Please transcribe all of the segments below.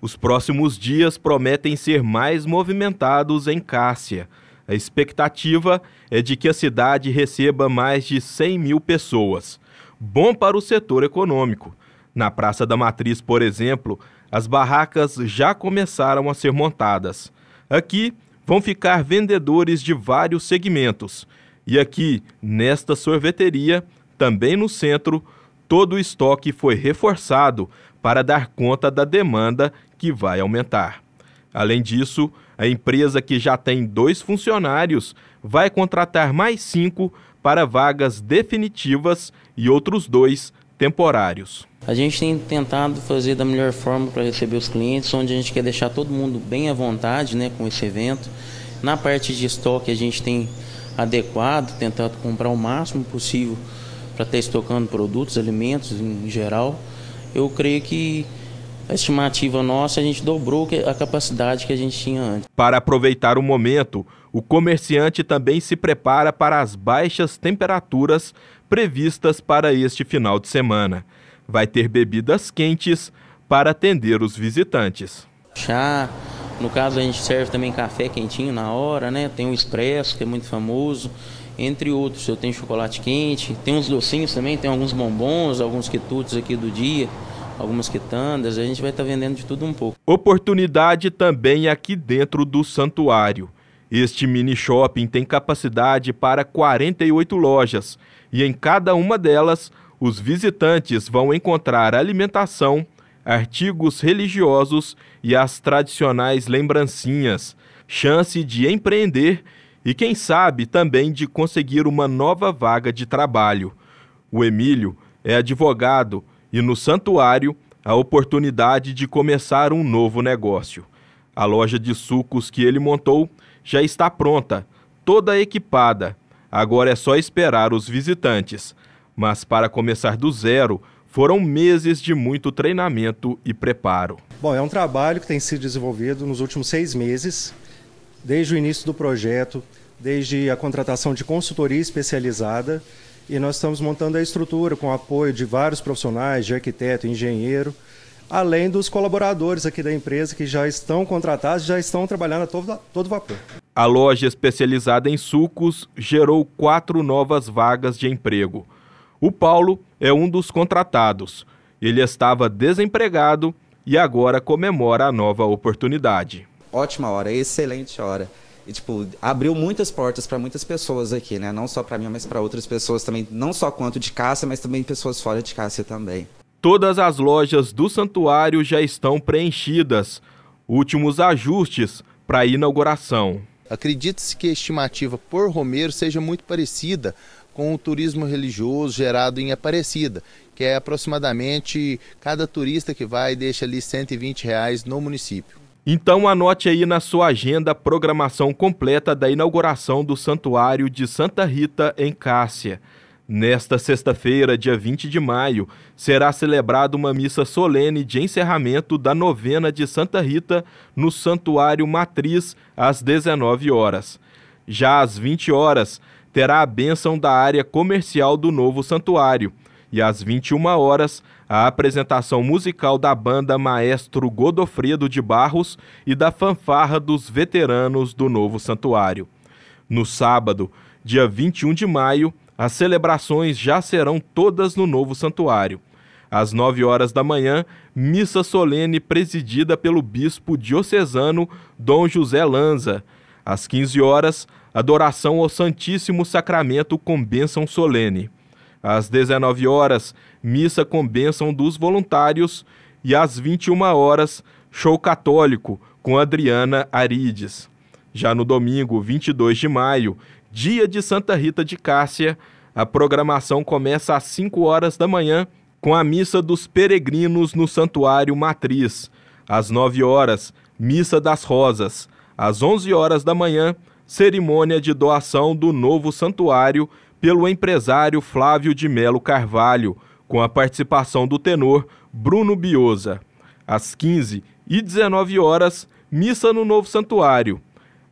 Os próximos dias prometem ser mais movimentados em Cássia. A expectativa é de que a cidade receba mais de 100 mil pessoas. Bom para o setor econômico. Na Praça da Matriz, por exemplo, as barracas já começaram a ser montadas. Aqui vão ficar vendedores de vários segmentos. E aqui, nesta sorveteria, também no centro, todo o estoque foi reforçado para dar conta da demanda que vai aumentar. Além disso, a empresa que já tem dois funcionários vai contratar mais cinco para vagas definitivas e outros dois temporários. A gente tem tentado fazer da melhor forma para receber os clientes, onde a gente quer deixar todo mundo bem à vontade né, com esse evento. Na parte de estoque, a gente tem adequado, tentado comprar o máximo possível para estar estocando produtos, alimentos em geral. Eu creio que a estimativa nossa, é a gente dobrou a capacidade que a gente tinha antes. Para aproveitar o momento, o comerciante também se prepara para as baixas temperaturas previstas para este final de semana. Vai ter bebidas quentes para atender os visitantes. Chá, no caso a gente serve também café quentinho na hora, né? Tem o expresso, que é muito famoso, entre outros. Eu tenho chocolate quente, tem uns docinhos também, tem alguns bombons, alguns quitutes aqui do dia algumas quitandas, a gente vai estar tá vendendo de tudo um pouco. Oportunidade também aqui dentro do santuário. Este mini shopping tem capacidade para 48 lojas e em cada uma delas os visitantes vão encontrar alimentação, artigos religiosos e as tradicionais lembrancinhas, chance de empreender e quem sabe também de conseguir uma nova vaga de trabalho. O Emílio é advogado e no santuário a oportunidade de começar um novo negócio. A loja de sucos que ele montou já está pronta, toda equipada. Agora é só esperar os visitantes. Mas para começar do zero, foram meses de muito treinamento e preparo. Bom, é um trabalho que tem sido desenvolvido nos últimos seis meses, desde o início do projeto, desde a contratação de consultoria especializada e nós estamos montando a estrutura com o apoio de vários profissionais, de arquiteto, engenheiro, além dos colaboradores aqui da empresa que já estão contratados, já estão trabalhando a todo, todo vapor. A loja especializada em sucos gerou quatro novas vagas de emprego. O Paulo é um dos contratados. Ele estava desempregado e agora comemora a nova oportunidade. Ótima hora, excelente hora tipo, abriu muitas portas para muitas pessoas aqui, né? Não só para mim, mas para outras pessoas também. Não só quanto de caça, mas também pessoas fora de caça também. Todas as lojas do santuário já estão preenchidas. Últimos ajustes para a inauguração. Acredita-se que a estimativa por Romeiro seja muito parecida com o turismo religioso gerado em Aparecida, que é aproximadamente cada turista que vai deixa ali 120 reais no município. Então anote aí na sua agenda a programação completa da inauguração do Santuário de Santa Rita em Cássia. Nesta sexta-feira, dia 20 de maio, será celebrada uma missa solene de encerramento da novena de Santa Rita no Santuário Matriz, às 19 horas. Já às 20 horas, terá a bênção da área comercial do novo santuário e às 21 horas, a apresentação musical da banda Maestro Godofredo de Barros e da fanfarra dos veteranos do novo santuário. No sábado, dia 21 de maio, as celebrações já serão todas no novo santuário. Às 9 horas da manhã, missa solene presidida pelo bispo diocesano Dom José Lanza. Às 15 horas, adoração ao Santíssimo Sacramento com bênção solene. Às 19 horas, missa com bênção dos voluntários e às 21 horas, show católico com Adriana Arides. Já no domingo, 22 de maio, dia de Santa Rita de Cássia, a programação começa às 5 horas da manhã com a missa dos peregrinos no Santuário Matriz. Às 9 horas, missa das rosas. Às 11 horas da manhã, cerimônia de doação do novo santuário pelo empresário Flávio de Melo Carvalho, com a participação do tenor Bruno Biosa. Às 15 e 19 horas, missa no novo santuário.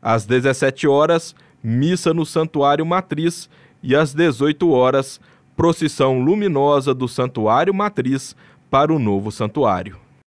Às 17 horas, missa no santuário matriz e às 18 horas, procissão luminosa do santuário matriz para o novo santuário.